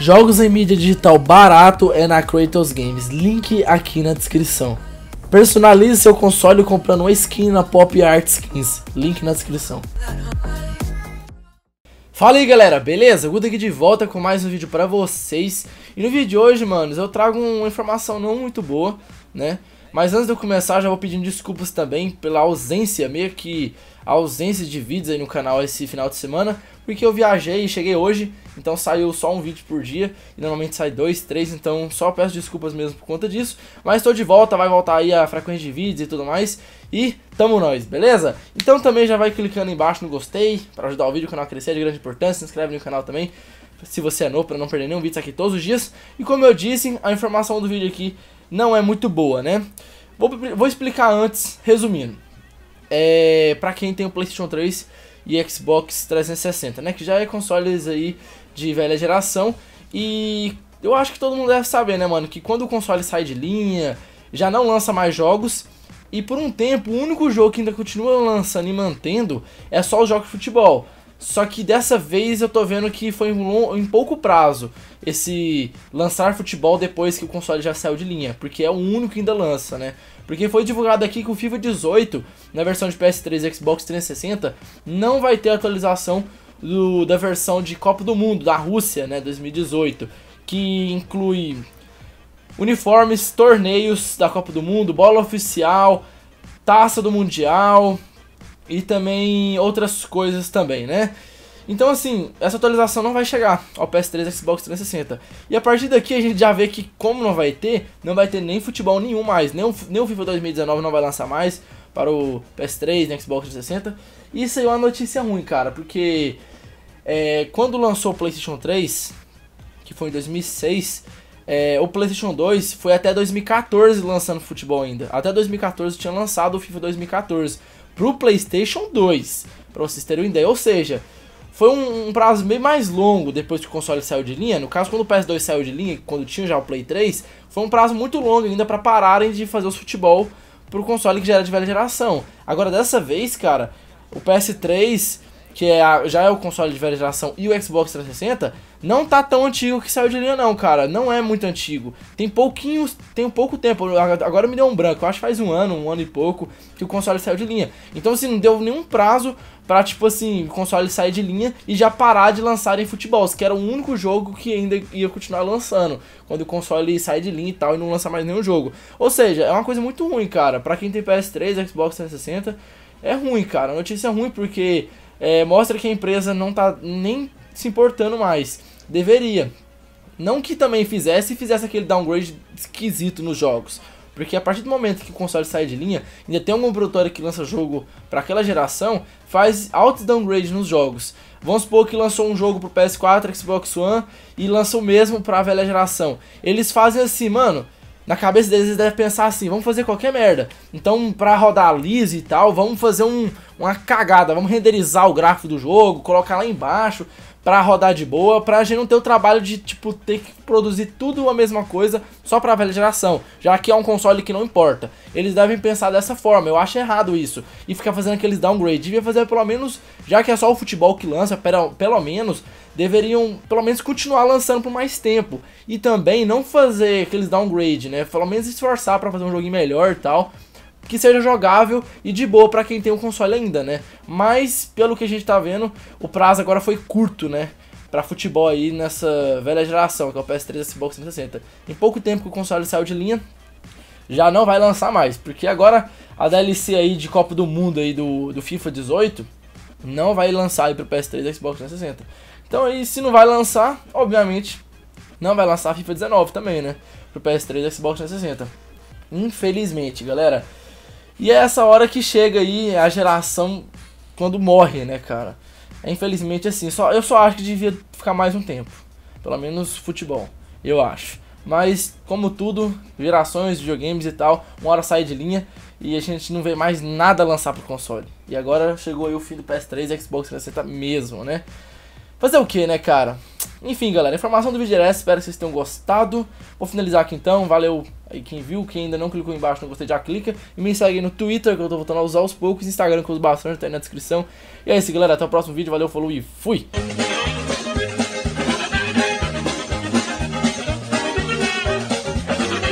Jogos em mídia digital barato é na Kratos Games, link aqui na descrição. Personalize seu console comprando uma skin na Pop Art Skins, link na descrição. Fala aí galera, beleza? Guto aqui de volta com mais um vídeo pra vocês e no vídeo de hoje, manos, eu trago uma informação não muito boa, né? Mas antes de eu começar, já vou pedindo desculpas também pela ausência, meio que ausência de vídeos aí no canal esse final de semana, porque eu viajei e cheguei hoje, então saiu só um vídeo por dia, e normalmente sai dois, três, então só peço desculpas mesmo por conta disso, mas estou de volta, vai voltar aí a frequência de vídeos e tudo mais, e tamo nós, beleza? Então também já vai clicando embaixo no gostei, para ajudar o vídeo, o canal a crescer, é de grande importância, se inscreve no canal também, se você é novo, para não perder nenhum vídeo tá aqui todos os dias. E como eu disse, a informação do vídeo aqui não é muito boa, né? Vou, vou explicar antes, resumindo. É, para quem tem o PlayStation 3 e Xbox 360, né? Que já é consoles aí de velha geração. E eu acho que todo mundo deve saber, né, mano? Que quando o console sai de linha, já não lança mais jogos. E por um tempo, o único jogo que ainda continua lançando e mantendo é só os jogos de futebol. Só que dessa vez eu tô vendo que foi em, long, em pouco prazo esse lançar futebol depois que o console já saiu de linha, porque é o único que ainda lança, né? Porque foi divulgado aqui que o FIFA 18, na versão de PS3 e Xbox 360, não vai ter atualização do, da versão de Copa do Mundo, da Rússia, né, 2018, que inclui uniformes, torneios da Copa do Mundo, bola oficial, taça do Mundial, e também outras coisas também, né? Então assim, essa atualização não vai chegar ao PS3 Xbox 360. E a partir daqui a gente já vê que como não vai ter, não vai ter nem futebol nenhum mais, nem o, nem o FIFA 2019 não vai lançar mais para o PS3 e Xbox 360. E isso aí é uma notícia ruim, cara, porque é, quando lançou o PlayStation 3, que foi em 2006, é, o PlayStation 2 foi até 2014 lançando futebol ainda. Até 2014 tinha lançado o FIFA 2014 pro PlayStation 2, para vocês terem uma ideia. Ou seja, foi um, um, prazo bem mais longo depois que o console saiu de linha. No caso, quando o PS2 saiu de linha, quando tinha já o Play 3, foi um prazo muito longo ainda para pararem de fazer os futebol pro console que já era de velha geração. Agora, dessa vez, cara, o PS3 que é a, já é o console de velha geração, e o Xbox 360, não tá tão antigo que saiu de linha não, cara. Não é muito antigo. Tem pouquinhos, tem pouco tempo. Agora me deu um branco. Eu acho que faz um ano, um ano e pouco que o console saiu de linha. Então assim, não deu nenhum prazo para tipo assim, o console sair de linha e já parar de lançar em futebol, que era o único jogo que ainda ia continuar lançando, quando o console sai de linha e tal e não lança mais nenhum jogo. Ou seja, é uma coisa muito ruim, cara. Para quem tem PS3, Xbox 360, é ruim, cara. A notícia é ruim porque é, mostra que a empresa não está nem se importando mais. Deveria. Não que também fizesse e fizesse aquele downgrade esquisito nos jogos. Porque a partir do momento que o console sai de linha, ainda tem algum produtor que lança jogo para aquela geração, faz alto downgrade nos jogos. Vamos supor que lançou um jogo pro PS4, Xbox One e lança o mesmo para a velha geração. Eles fazem assim, mano, na cabeça deles eles devem pensar assim, vamos fazer qualquer merda. Então, pra rodar liso e tal, vamos fazer um, uma cagada, vamos renderizar o gráfico do jogo, colocar lá embaixo, para rodar de boa, pra gente não ter o trabalho de, tipo, ter que produzir tudo a mesma coisa só pra velha geração, já que é um console que não importa. Eles devem pensar dessa forma, eu acho errado isso, e ficar fazendo aqueles downgrade. Devia fazer pelo menos, já que é só o futebol que lança, pelo, pelo menos, deveriam pelo menos continuar lançando por mais tempo. E também não fazer aqueles downgrade, né, pelo menos esforçar para fazer um joguinho melhor e tal, que seja jogável e de boa para quem tem um console ainda, né? Mas, pelo que a gente tá vendo, o prazo agora foi curto, né? Pra futebol aí nessa velha geração, que é o PS3 e Xbox 360. Em pouco tempo que o console saiu de linha, já não vai lançar mais, porque agora a DLC aí de Copa do Mundo aí do, do FIFA 18 não vai lançar aí pro PS3 e Xbox 360. Então aí, se não vai lançar, obviamente, não vai lançar FIFA 19 também, né? Pro PS3 e Xbox 360. Infelizmente, galera. E é essa hora que chega aí a geração quando morre, né, cara? É, infelizmente assim, só, eu só acho que devia ficar mais um tempo. Pelo menos futebol, eu acho. Mas, como tudo, gerações, videogames e tal, uma hora sai de linha e a gente não vê mais nada lançar pro console. E agora chegou aí o fim do PS3 e Xbox 360 mesmo, né? Fazer o que, né, cara? Enfim, galera, informação do vídeo era essa, espero que vocês tenham gostado. Vou finalizar aqui então, valeu aí quem viu, quem ainda não clicou embaixo, não gostei, já clica. E me segue no Twitter, que eu tô voltando a usar aos poucos, Instagram, que eu uso bastante, tá aí na descrição. E é isso, galera, até o próximo vídeo, valeu, falou e fui!